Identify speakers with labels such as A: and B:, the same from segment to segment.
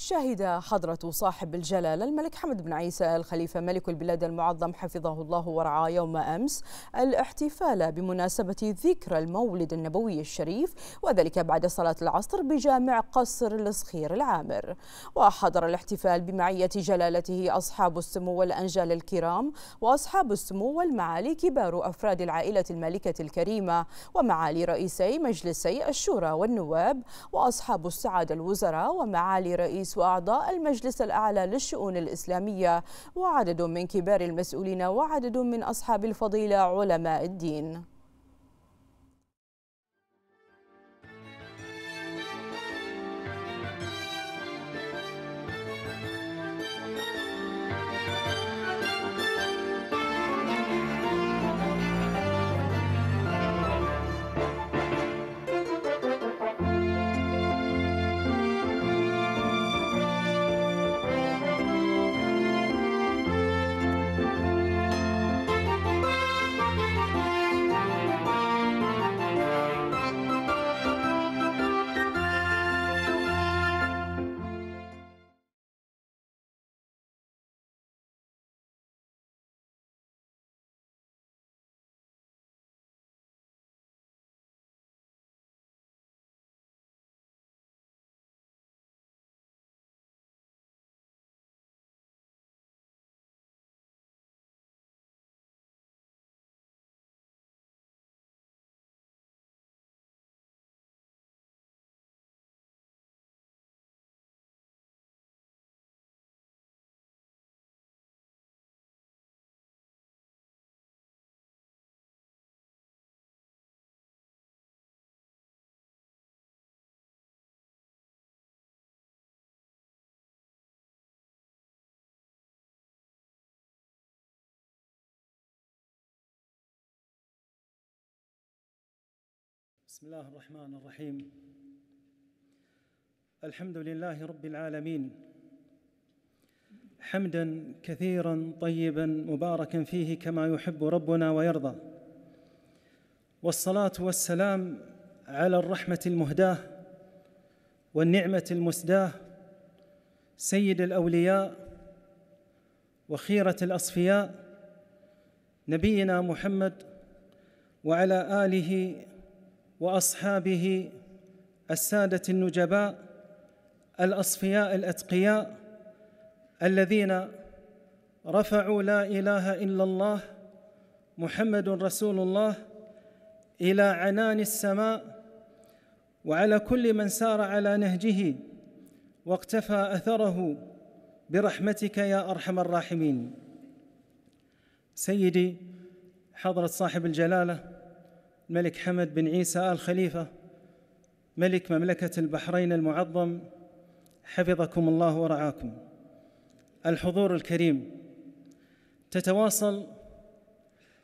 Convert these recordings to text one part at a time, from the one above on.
A: شهد حضرة صاحب الجلالة الملك حمد بن عيسى الخليفة ملك البلاد المعظم حفظه الله ورعاه يوم أمس الاحتفال بمناسبة ذكرى المولد النبوي الشريف وذلك بعد صلاة العصر بجامع قصر الصخير العامر وحضر الاحتفال بمعية جلالته أصحاب السمو والأنجال الكرام وأصحاب السمو والمعالي كبار أفراد العائلة المالكة الكريمة ومعالي رئيسي مجلسي الشورى والنواب وأصحاب السعادة الوزراء ومعالي رئيس رئيس وأعضاء المجلس الأعلى للشؤون الإسلامية وعدد من كبار المسؤولين وعدد من أصحاب الفضيلة علماء الدين
B: بسم الله الرحمن الرحيم الحمد لله رب العالمين حمدا كثيرا طيبا مباركا فيه كما يحب ربنا ويرضى والصلاه والسلام على الرحمه المهداه والنعمه المسداه سيد الاولياء وخيره الاصفياء نبينا محمد وعلى اله واصحابه الساده النجباء الاصفياء الاتقياء الذين رفعوا لا اله الا الله محمد رسول الله الى عنان السماء وعلى كل من سار على نهجه واقتفى اثره برحمتك يا ارحم الراحمين سيدي حضره صاحب الجلاله الملك حمد بن عيسى آل خليفة ملك مملكة البحرين المعظم حفظكم الله ورعاكم الحضور الكريم تتواصل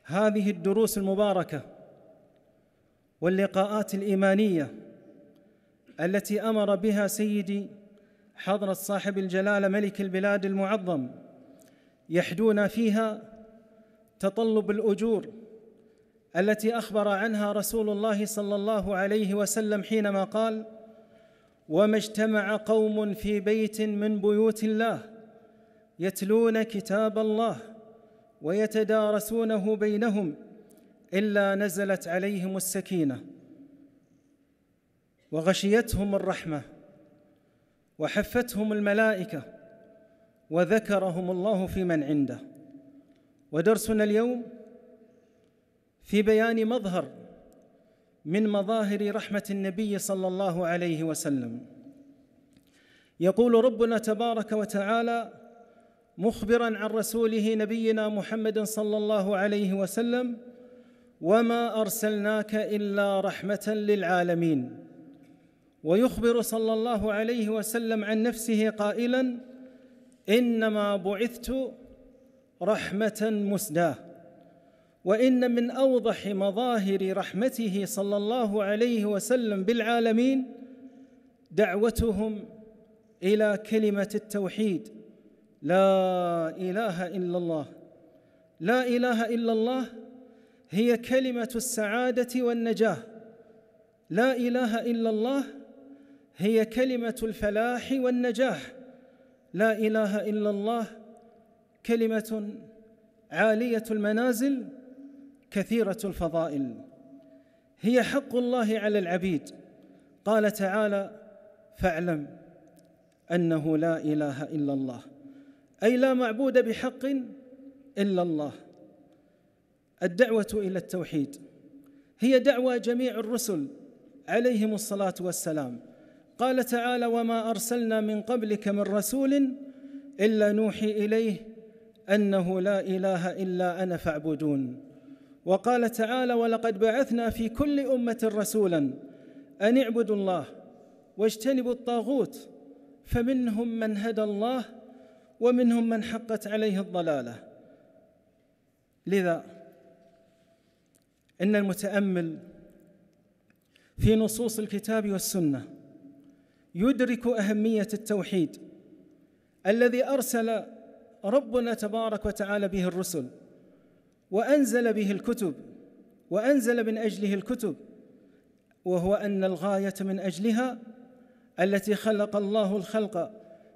B: هذه الدروس المباركة واللقاءات الإيمانية التي أمر بها سيدي حضرة صاحب الجلالة ملك البلاد المعظم يحدون فيها تطلب الأجور التي اخبر عنها رسول الله صلى الله عليه وسلم حينما قال وما اجتمع قوم في بيت من بيوت الله يتلون كتاب الله ويتدارسونه بينهم الا نزلت عليهم السكينه وغشيتهم الرحمه وحفتهم الملائكه وذكرهم الله في من عنده ودرسنا اليوم في بيان مظهر من مظاهر رحمه النبي صلى الله عليه وسلم يقول ربنا تبارك وتعالى مخبرا عن رسوله نبينا محمد صلى الله عليه وسلم وما ارسلناك الا رحمه للعالمين ويخبر صلى الله عليه وسلم عن نفسه قائلا انما بعثت رحمه مسداه وان من اوضح مظاهر رحمته صلى الله عليه وسلم بالعالمين دعوتهم الى كلمه التوحيد لا اله الا الله لا اله الا الله هي كلمه السعاده والنجاه لا اله الا الله هي كلمه الفلاح والنجاح لا اله الا الله كلمه عاليه المنازل كثيرة الفضائل هي حق الله على العبيد قال تعالى فاعلم أنه لا إله إلا الله أي لا معبود بحق إلا الله الدعوة إلى التوحيد هي دعوى جميع الرسل عليهم الصلاة والسلام قال تعالى وما أرسلنا من قبلك من رسول إلا نوحي إليه أنه لا إله إلا أنا فاعبدون وقال تعالى ولقد بعثنا في كل امه رسولا ان اعبدوا الله واجتنبوا الطاغوت فمنهم من هدى الله ومنهم من حقت عليه الضلاله لذا ان المتامل في نصوص الكتاب والسنه يدرك اهميه التوحيد الذي ارسل ربنا تبارك وتعالى به الرسل وانزل به الكتب وانزل من اجله الكتب وهو ان الغايه من اجلها التي خلق الله الخلق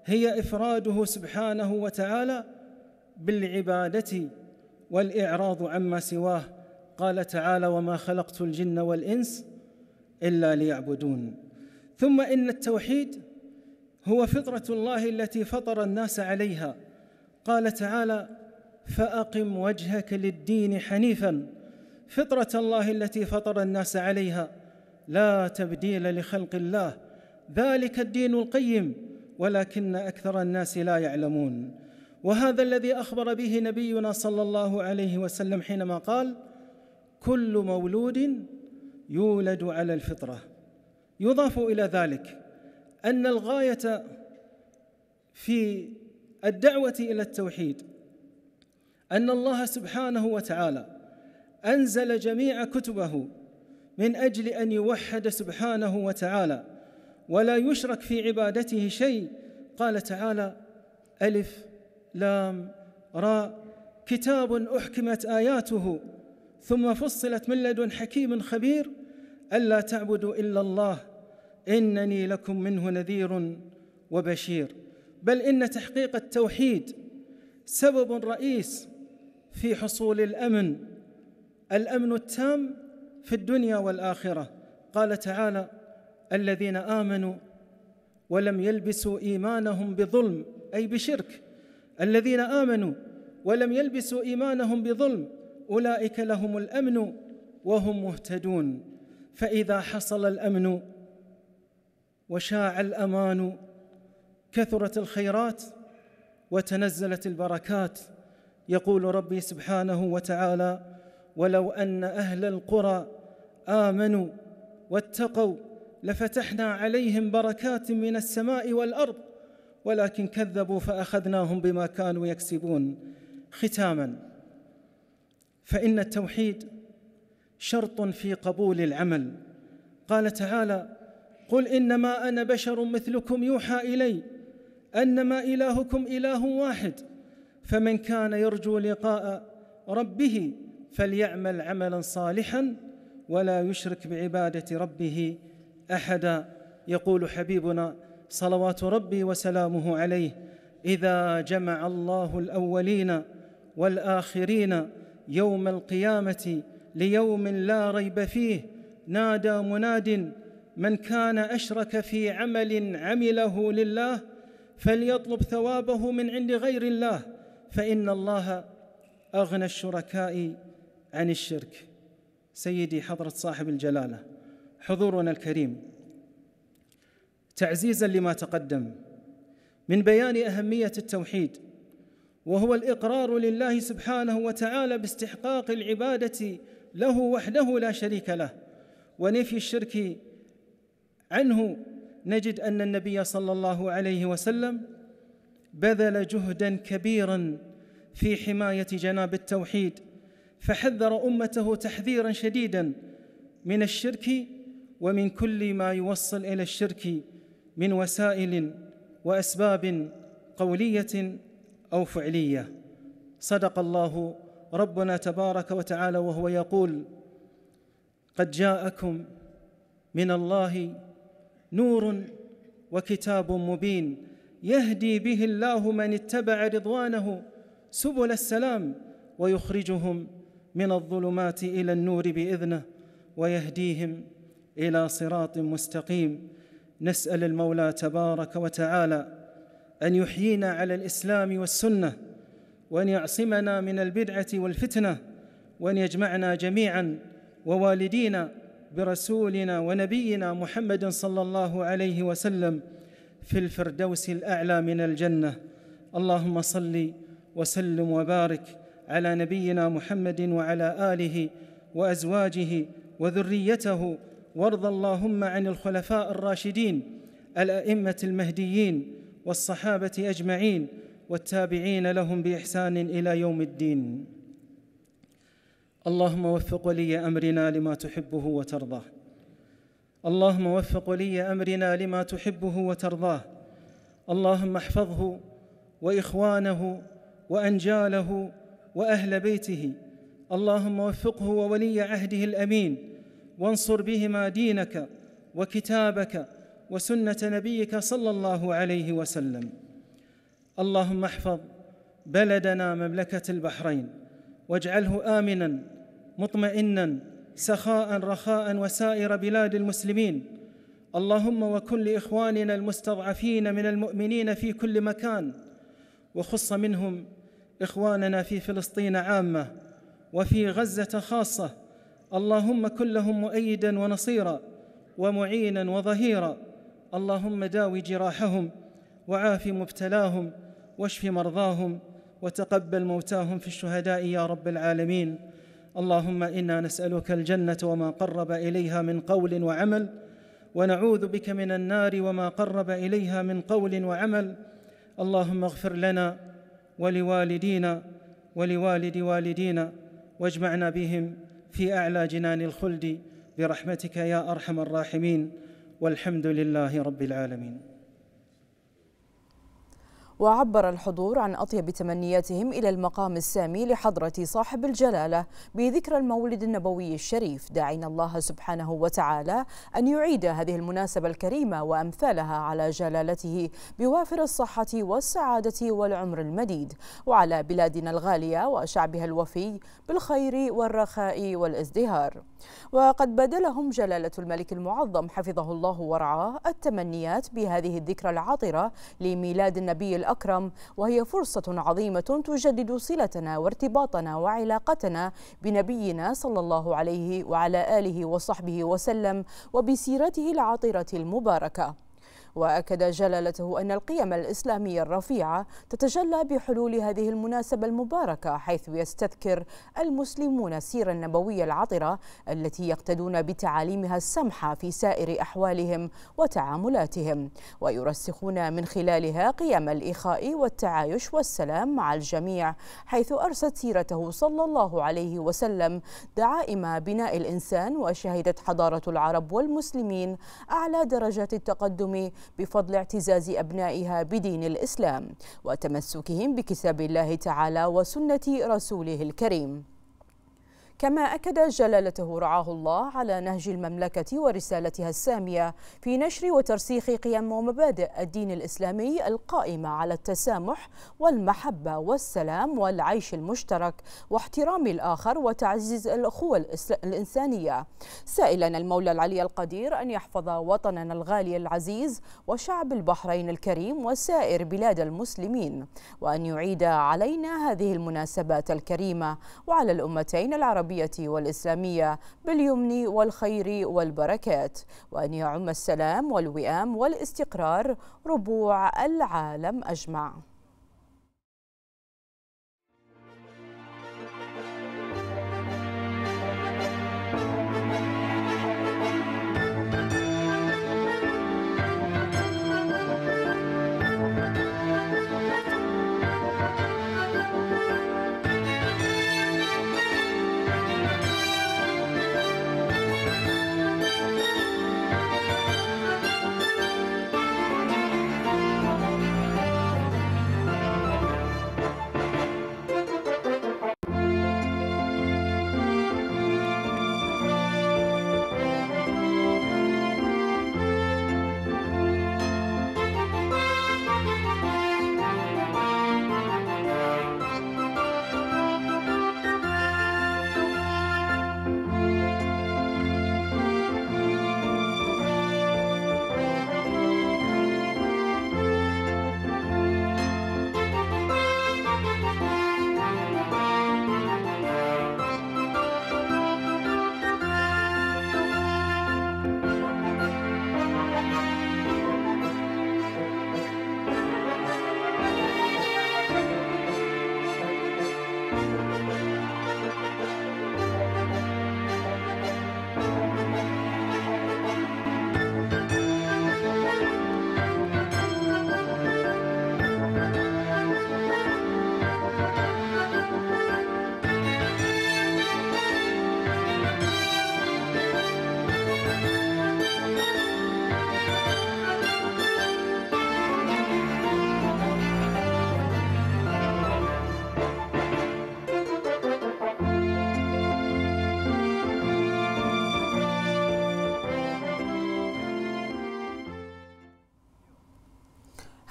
B: هي افراده سبحانه وتعالى بالعباده والاعراض عما سواه قال تعالى وما خلقت الجن والانس الا ليعبدون ثم ان التوحيد هو فطره الله التي فطر الناس عليها قال تعالى فأقم وجهك للدين حنيفا فطرة الله التي فطر الناس عليها لا تبديل لخلق الله ذلك الدين القيم ولكن أكثر الناس لا يعلمون وهذا الذي أخبر به نبينا صلى الله عليه وسلم حينما قال كل مولود يولد على الفطرة يضاف إلى ذلك أن الغاية في الدعوة إلى التوحيد أن الله سبحانه وتعالى أنزل جميع كتبه من أجل أن يوحد سبحانه وتعالى ولا يشرك في عبادته شيء قال تعالى ألف لام راء كتاب أحكمت آياته ثم فصلت من لدن حكيم خبير ألا تعبدوا إلا الله إنني لكم منه نذير وبشير بل إن تحقيق التوحيد سبب رئيس في حصول الامن الامن التام في الدنيا والاخره قال تعالى الذين امنوا ولم يلبسوا ايمانهم بظلم اي بشرك الذين امنوا ولم يلبسوا ايمانهم بظلم اولئك لهم الامن وهم مهتدون فاذا حصل الامن وشاع الامان كثرت الخيرات وتنزلت البركات يقول ربي سبحانه وتعالى ولو ان اهل القرى امنوا واتقوا لفتحنا عليهم بركات من السماء والارض ولكن كذبوا فاخذناهم بما كانوا يكسبون ختاما فان التوحيد شرط في قبول العمل قال تعالى قل انما انا بشر مثلكم يوحى الي انما الهكم اله واحد فمن كان يرجو لقاء ربه فليعمل عملا صالحا ولا يشرك بعباده ربه احدا يقول حبيبنا صلوات ربي وسلامه عليه اذا جمع الله الاولين والاخرين يوم القيامه ليوم لا ريب فيه نادى مناد من كان اشرك في عمل عمله لله فليطلب ثوابه من عند غير الله فان الله اغنى الشركاء عن الشرك سيدي حضره صاحب الجلاله حضورنا الكريم تعزيزا لما تقدم من بيان اهميه التوحيد وهو الاقرار لله سبحانه وتعالى باستحقاق العباده له وحده لا شريك له ونفي الشرك عنه نجد ان النبي صلى الله عليه وسلم بذل جهدا كبيرا في حمايه جناب التوحيد فحذر امته تحذيرا شديدا من الشرك ومن كل ما يوصل الى الشرك من وسائل واسباب قوليه او فعليه صدق الله ربنا تبارك وتعالى وهو يقول قد جاءكم من الله نور وكتاب مبين يهدي به الله من اتبع رضوانه سبل السلام ويخرجهم من الظلمات الى النور باذنه ويهديهم الى صراط مستقيم نسال المولى تبارك وتعالى ان يحيينا على الاسلام والسنه وان يعصمنا من البدعه والفتنه وان يجمعنا جميعا ووالدينا برسولنا ونبينا محمد صلى الله عليه وسلم في الفردوس الاعلى من الجنه اللهم صل وسلم وبارك على نبينا محمد وعلى اله وازواجه وذريته وارض اللهم عن الخلفاء الراشدين الائمه المهديين والصحابه اجمعين والتابعين لهم باحسان الى يوم الدين اللهم وفق ولي امرنا لما تحبه وترضاه اللهم وفق ولي امرنا لما تحبه وترضاه اللهم احفظه واخوانه وانجاله واهل بيته اللهم وفقه وولي عهده الامين وانصر بهما دينك وكتابك وسنه نبيك صلى الله عليه وسلم اللهم احفظ بلدنا مملكه البحرين واجعله امنا مطمئنا سخاء رخاء وسائر بلاد المسلمين اللهم وكن لاخواننا المستضعفين من المؤمنين في كل مكان وخص منهم اخواننا في فلسطين عامه وفي غزه خاصه اللهم كن لهم مؤيدا ونصيرا ومعينا وظهيرا اللهم داوي جراحهم وعاف مبتلاهم واشف مرضاهم وتقبل موتاهم في الشهداء يا رب العالمين اللهم انا نسالك الجنه وما قرب اليها من قول وعمل ونعوذ بك من النار وما قرب اليها من قول وعمل اللهم اغفر لنا ولوالدينا ولوالد والدينا واجمعنا بهم في اعلى جنان الخلد برحمتك يا ارحم الراحمين والحمد لله رب العالمين
A: وعبر الحضور عن أطيب تمنياتهم إلى المقام السامي لحضرة صاحب الجلالة بذكرى المولد النبوي الشريف داعين الله سبحانه وتعالى أن يعيد هذه المناسبة الكريمة وأمثالها على جلالته بوافر الصحة والسعادة والعمر المديد وعلى بلادنا الغالية وشعبها الوفي بالخير والرخاء والازدهار وقد بدلهم جلالة الملك المعظم حفظه الله ورعاه التمنيات بهذه الذكرى العطره لميلاد النبي الأكرم وهي فرصة عظيمة تجدد صلتنا وارتباطنا وعلاقتنا بنبينا صلى الله عليه وعلى آله وصحبه وسلم وبسيرته العطرة المباركة وأكد جلالته أن القيم الإسلامية الرفيعة تتجلى بحلول هذه المناسبة المباركة حيث يستذكر المسلمون السيرة النبوية العطرة التي يقتدون بتعاليمها السمحة في سائر أحوالهم وتعاملاتهم ويرسخون من خلالها قيم الإخاء والتعايش والسلام مع الجميع حيث أرست سيرته صلى الله عليه وسلم دعائم بناء الإنسان وشهدت حضارة العرب والمسلمين أعلى درجات التقدم بفضل اعتزاز أبنائها بدين الإسلام وتمسكهم بكتاب الله تعالى وسنة رسوله الكريم كما أكد جلالته رعاه الله على نهج المملكة ورسالتها السامية في نشر وترسيخ قيم ومبادئ الدين الإسلامي القائمة على التسامح والمحبة والسلام والعيش المشترك واحترام الآخر وتعزيز الأخوة الإنسانية سائلا المولى العلي القدير أن يحفظ وطننا الغالي العزيز وشعب البحرين الكريم وسائر بلاد المسلمين وأن يعيد علينا هذه المناسبات الكريمة وعلى الأمتين العربية العربية والإسلامية باليمن والخير والبركات وأن يعم السلام والوئام والاستقرار ربوع العالم أجمع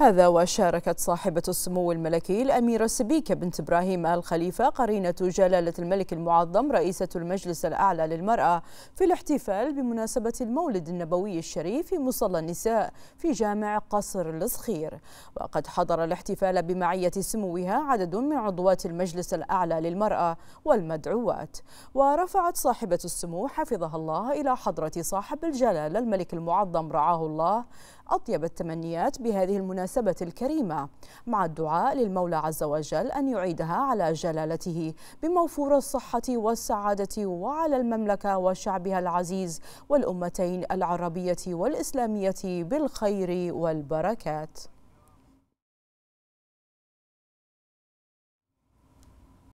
A: هذا وشاركت صاحبة السمو الملكي الأميرة سبيكة بنت إبراهيم آل خليفة قرينة جلالة الملك المعظم رئيسة المجلس الأعلى للمرأة في الاحتفال بمناسبة المولد النبوي الشريف في مصلى النساء في جامع قصر الصخير وقد حضر الاحتفال بمعية سموها عدد من عضوات المجلس الأعلى للمرأة والمدعوات ورفعت صاحبة السمو حفظها الله إلى حضرة صاحب الجلالة الملك المعظم رعاه الله أطيب التمنيات بهذه المناسبة الكريمة مع الدعاء للمولى عز وجل أن يعيدها على جلالته بموفور الصحة والسعادة وعلى المملكة وشعبها العزيز والأمتين العربية والإسلامية بالخير والبركات